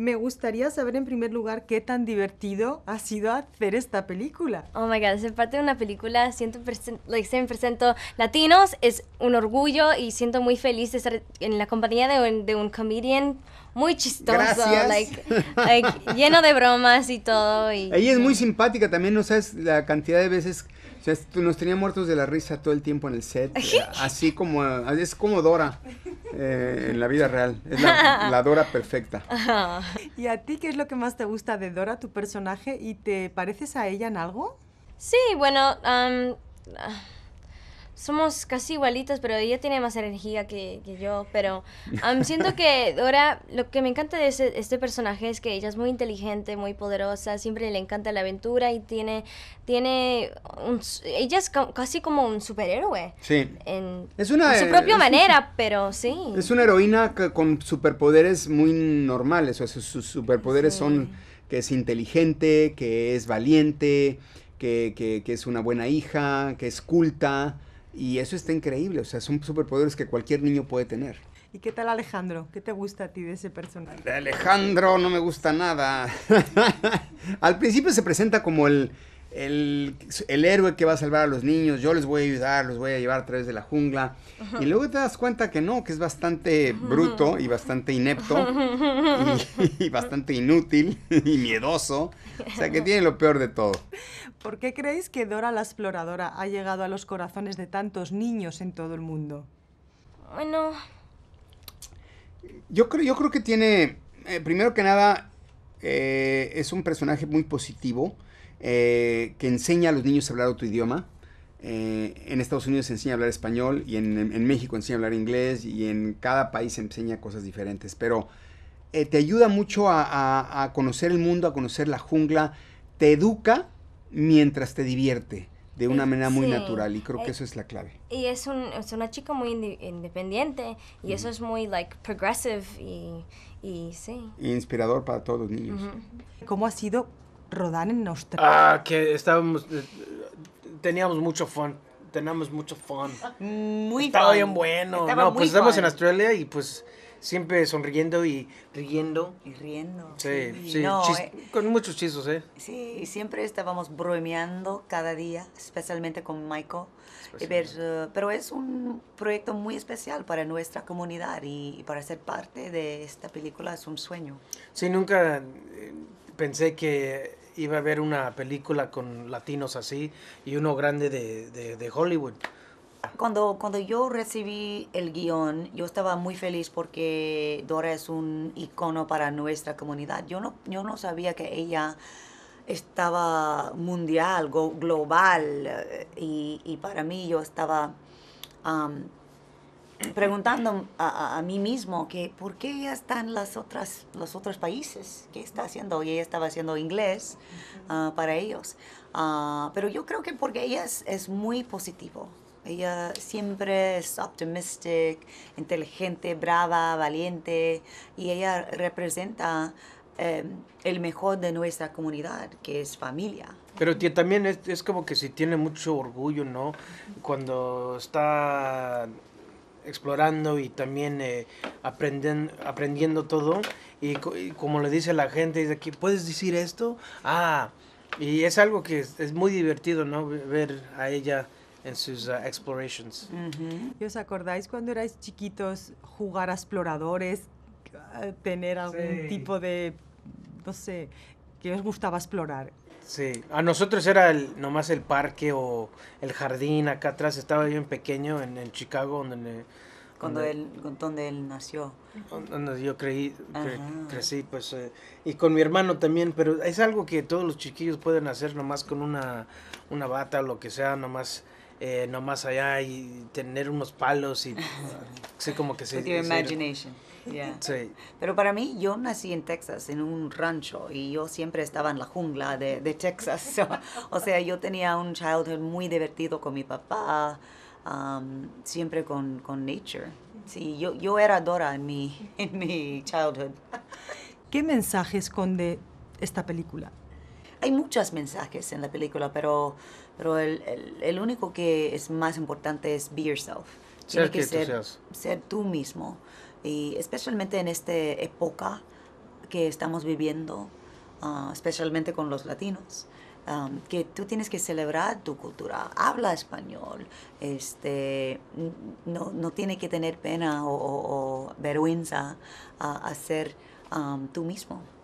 Me gustaría saber en primer lugar qué tan divertido ha sido hacer esta película. Oh my god, ser parte de una película 100%, like latinos es un orgullo y siento muy feliz de estar en la compañía de un, de un comedian muy chistoso, lleno de bromas y todo. Y, Ella es muy simpática también, no sabes la cantidad de veces... O nos tenía muertos de la risa todo el tiempo en el set. Eh, así como, eh, es como Dora eh, en la vida real. Es la, Dora perfecta. ¿Y a ti qué es lo que más te gusta de Dora, tu personaje? ¿Y te pareces a ella en algo? Sí, bueno, somos casi igualitos pero ella tiene más energía que, yo. Pero um, siento que Dora, lo que me encanta de este personaje es que ella es muy inteligente, muy poderosa, siempre le encanta la aventura y tiene, tiene ella es casi como un superhéroe. Sí. En, su propia manera, pero sí. Es una heroína con superpoderes muy normales, o sea, sus, superpoderes son que es inteligente, que es valiente, que, que, que es una buena hija, que es culta. Y eso está increíble, o sea, son superpoderes que cualquier niño puede tener. ¿Y qué tal Alejandro? ¿Qué te gusta a ti de ese personaje? De Alejandro no me gusta nada. Al principio se presenta como el, el, héroe que va a salvar a los niños, yo les voy a ayudar, los voy a llevar a través de la jungla. Y luego te das cuenta que no, que es bastante bruto y bastante inepto y, bastante inútil y miedoso. O sea que tiene lo peor de todo. ¿Por qué creéis que Dora la Exploradora ha llegado a los corazones de tantos niños en todo el mundo? Bueno. Yo creo, yo creo que tiene, eh, primero que nada, eh, es un personaje muy positivo eh, que enseña a los niños a hablar otro idioma. Eh, en Estados Unidos enseña a hablar español y en, México enseña a hablar inglés y en cada país enseña cosas diferentes. Pero eh, te ayuda mucho a, conocer el mundo, a conocer la jungla, te educa mientras te divierte de una manera muy natural y creo que eso es la clave. Y es, una chica muy independiente y eso es muy like progressive y, y sí. Inspirador para todos los niños. ¿Cómo ha sido Rodan en Australia. Ah, que estábamos. Eh, teníamos mucho fun. Teníamos mucho fun. Muy Estaba bien bueno. Pues en Australia y pues siempre sonriendo y riendo. Y riendo. Sí, eh. con muchos chisos, ¿eh? Sí, y siempre estábamos bromeando cada día, especialmente con Michael. Eh, pero, es un proyecto muy especial para nuestra comunidad y, para ser parte de esta película es un sueño. Sí, nunca pensé que iba a ver una película con latinos así y uno grande de, Hollywood. Cuando, cuando yo recibí el guión, yo estaba muy feliz porque Dora es un icono para nuestra comunidad. Yo no, yo no sabía que ella estaba mundial, global, eh, y, y para mí yo estaba preguntando a, a, mí mismo que por qué ya están las otras, los otros países, qué está haciendo. Y ella estaba haciendo inglés ah, para ellos. Ah, pero yo creo que porque ella es, es muy positivo. Ella siempre es optimista, inteligente, brava, valiente y ella representa em, el mejor de nuestra comunidad, que es familia. Pero también es, es, como que si tiene mucho orgullo, ¿no? Cuando está explorando y también eh, aprendiendo todo. Y, como le dice la gente, dice aquí, ¿puedes decir esto? Ah, y es algo que es, muy divertido, ¿no? Ver a ella en sus ah, explorations. os acordáis cuando erais chiquitos jugar a exploradores, ah, tener algún tipo de, no sé, que os gustaba explorar? Sí, a nosotros era el, nomás el parque o el jardín acá atrás, estaba yo en pequeño en, Chicago donde... Cuando él, donde él nació. Donde yo creí, crecí, pues, eh, y con mi hermano también, pero es algo que todos los chiquillos pueden hacer nomás con una, una bata o lo que sea, nomás eh, no más allá y tener unos palos y sí como que sí. imagination. Yeah. Pero para mí, yo nací en Texas, en un rancho, y yo siempre estaba en la jungla de, Texas. o sea, yo tenía un childhood muy divertido con mi papá, um, siempre con, con, nature. Sí, yo, era Dora en mi, en mi childhood. ¿Qué mensaje esconde esta película? Hay muchos mensajes en la película, pero, pero el, el, único que es más importante es be yourself. ser que, ser, tú ser tú mismo. Y especialmente en esta época que estamos viviendo, ah, especialmente con los latinos. que tú tienes que celebrar tu cultura, habla español, este, no, no tiene que tener pena o, vergüenza a, ser tú mismo.